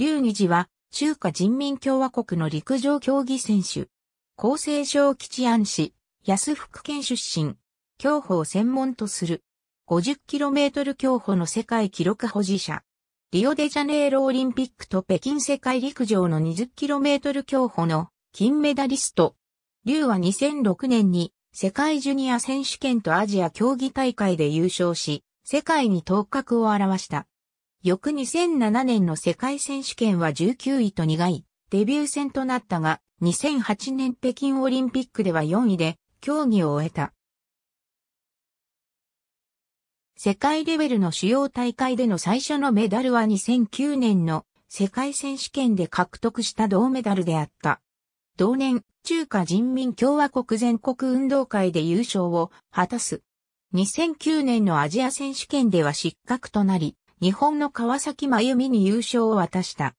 劉義寺は、中華人民共和国の陸上競技選手。厚生省吉安市、安福県出身。競歩を専門とする。50km 競歩の世界記録保持者。リオデジャネイロオリンピックと北京世界陸上の 20km 競歩の金メダリスト。劉は2006年に世界ジュニア選手権とアジア競技大会で優勝し、世界に頭角を現した。翌2007年の世界選手権は19位と苦いデビュー戦となったが、2008年北京オリンピックでは4位で競技を終えた。世界レベルの主要大会での最初のメダルは2009年の世界選手権で獲得した銅メダルであった。同年、中華人民共和国全国運動会で優勝を果たす。2009年のアジア選手権では失格となり、日本の川崎真由美に優勝を渡した。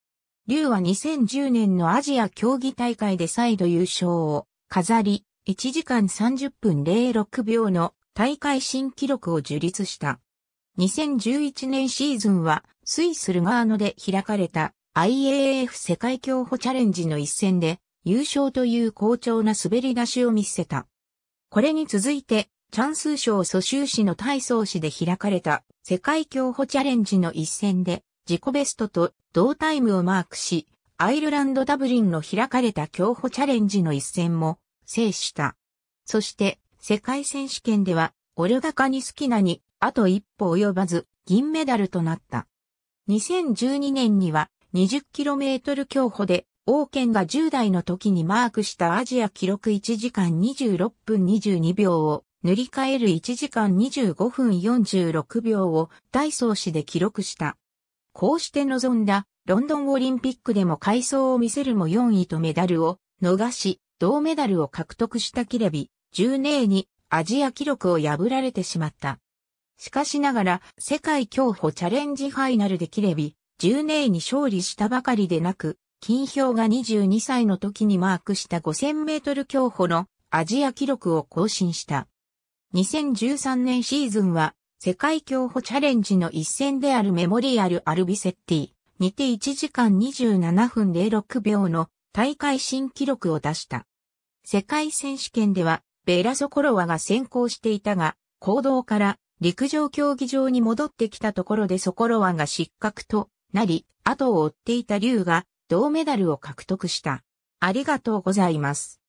龍は2010年のアジア競技大会で再度優勝を飾り、1時間30分06秒の大会新記録を樹立した。2011年シーズンはスイスルガーノで開かれた IAF 世界競歩チャレンジの一戦で優勝という好調な滑り出しを見せた。これに続いて、チャンス賞蘇州市の体操市で開かれた世界競歩チャレンジの一戦で自己ベストと同タイムをマークし、アイルランド・ダブリンの開かれた競歩チャレンジの一戦も制した。そして世界選手権ではオルガ・カニスキナにあと一歩及ばず銀メダルとなった。2012年には 20km 競歩で王権が10代の時にマークしたアジア記録1時間26分22秒を塗り替える1時間25分46秒をダイソー氏で記録した。こうして臨んだロンドンオリンピックでも快走を見せるも4位とメダルを逃し、銅メダルを獲得したキレビ、10年にアジア記録を破られてしまった。しかしながら世界競歩チャレンジファイナルでキレビ、10年に勝利したばかりでなく、金氷が22歳の時にマークした5000メートル競歩のアジア記録を更新した。2013年シーズンは、世界競歩チャレンジの一戦であるメモリアル・アルビセッティにて1時間27分06秒の大会新記録を出した。世界選手権ではベラソコロワが先行していたが、行動から陸上競技場に戻ってきたところでソコロワが失格となり、後を追っていたリュウが銅メダルを獲得した。ありがとうございます。